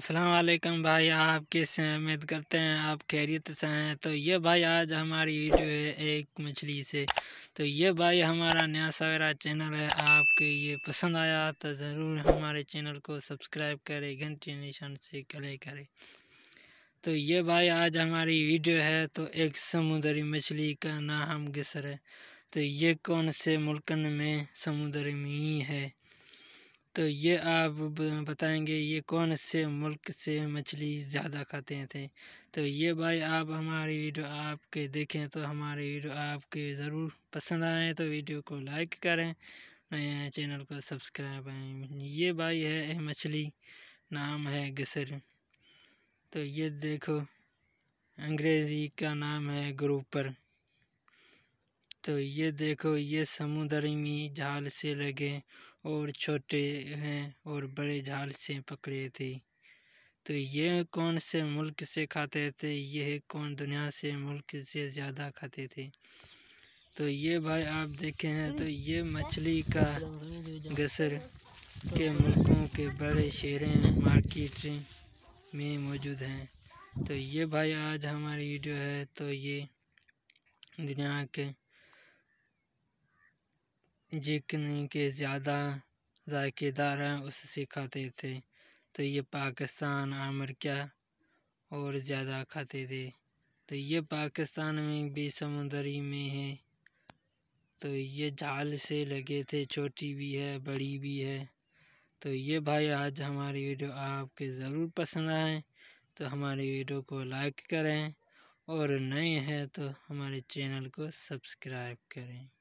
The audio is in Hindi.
असलकम भाई आप किस हैं उम्मीद करते हैं आप खैरियत से हैं तो ये भाई आज हमारी वीडियो है एक मछली से तो ये भाई हमारा नया सवेरा चैनल है आपके ये पसंद आया तो ज़रूर हमारे चैनल को सब्सक्राइब करें घंटी निशान से क्ले करें तो ये भाई आज हमारी वीडियो है तो एक समुद्री मछली का नाम गसर है तो ये कौन से मुल्कन में समुद्र में ही है तो ये आप बताएंगे ये कौन से मुल्क से मछली ज़्यादा खाते थे तो ये भाई आप हमारी वीडियो आपके देखें तो हमारी वीडियो आपके ज़रूर पसंद आए तो वीडियो को लाइक करें नए चैनल को सब्सक्राइब ये भाई है मछली नाम है गसर तो ये देखो अंग्रेज़ी का नाम है ग्रुपर तो ये देखो ये समुद्र में झाल से लगे और छोटे हैं और बड़े झाल से पकड़े थे तो ये कौन से मुल्क से खाते थे यह कौन दुनिया से मुल्क से ज़्यादा खाते थे तो ये भाई आप देखे हैं तो ये मछली का गसर के मुल्कों के बड़े शहरें मार्केट में मौजूद हैं तो ये भाई आज हमारी वीडियो है तो ये दुनिया के जितने के ज़्यादा जायकेदार हैं उसे खाते थे तो ये पाकिस्तान अमेरिका और ज़्यादा खाते थे तो ये पाकिस्तान में भी समुद्री में है तो ये झाल से लगे थे छोटी भी है बड़ी भी है तो ये भाई आज हमारी वीडियो आपके ज़रूर पसंद आए तो हमारी वीडियो को लाइक करें और नए हैं तो हमारे चैनल को सब्सक्राइब करें